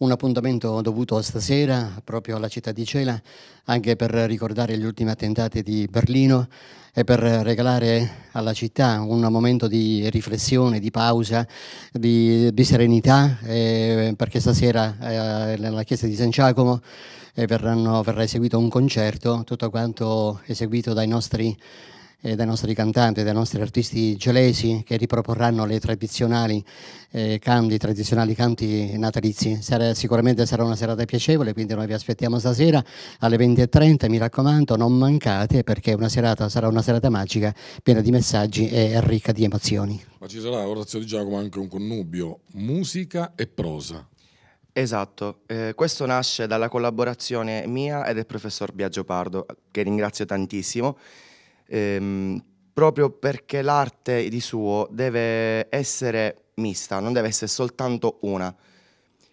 Un appuntamento dovuto stasera proprio alla città di Cela, anche per ricordare gli ultimi attentati di Berlino e per regalare alla città un momento di riflessione, di pausa, di, di serenità, eh, perché stasera eh, nella chiesa di San Giacomo eh, verranno, verrà eseguito un concerto, tutto quanto eseguito dai nostri eh, dai nostri cantanti, dai nostri artisti gelesi che riproporranno le tradizionali eh, canti, tradizionali canti natalizi. Sarà, sicuramente sarà una serata piacevole, quindi noi vi aspettiamo stasera alle 20.30, mi raccomando, non mancate perché una serata, sarà una serata magica, piena di messaggi e ricca di emozioni. Ma ci sarà, Orazio Di Giacomo, anche un connubio, musica e prosa. Esatto, eh, questo nasce dalla collaborazione mia e del professor Biagio Pardo, che ringrazio tantissimo, ehm, proprio perché l'arte di suo deve essere mista, non deve essere soltanto una.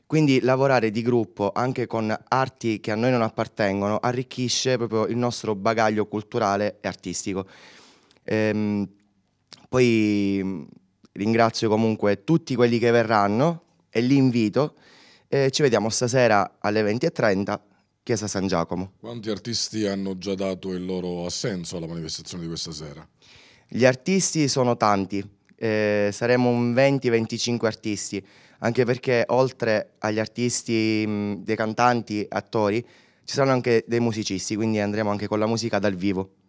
Quindi lavorare di gruppo anche con arti che a noi non appartengono arricchisce proprio il nostro bagaglio culturale e artistico. Ehm, poi mm, ringrazio comunque tutti quelli che verranno e li invito. Eh, ci vediamo stasera alle 20.30 Chiesa San Giacomo. Quanti artisti hanno già dato il loro assenso alla manifestazione di questa sera? Gli artisti sono tanti, eh, saremo un 20-25 artisti, anche perché oltre agli artisti, mh, dei cantanti, attori, ci saranno anche dei musicisti, quindi andremo anche con la musica dal vivo.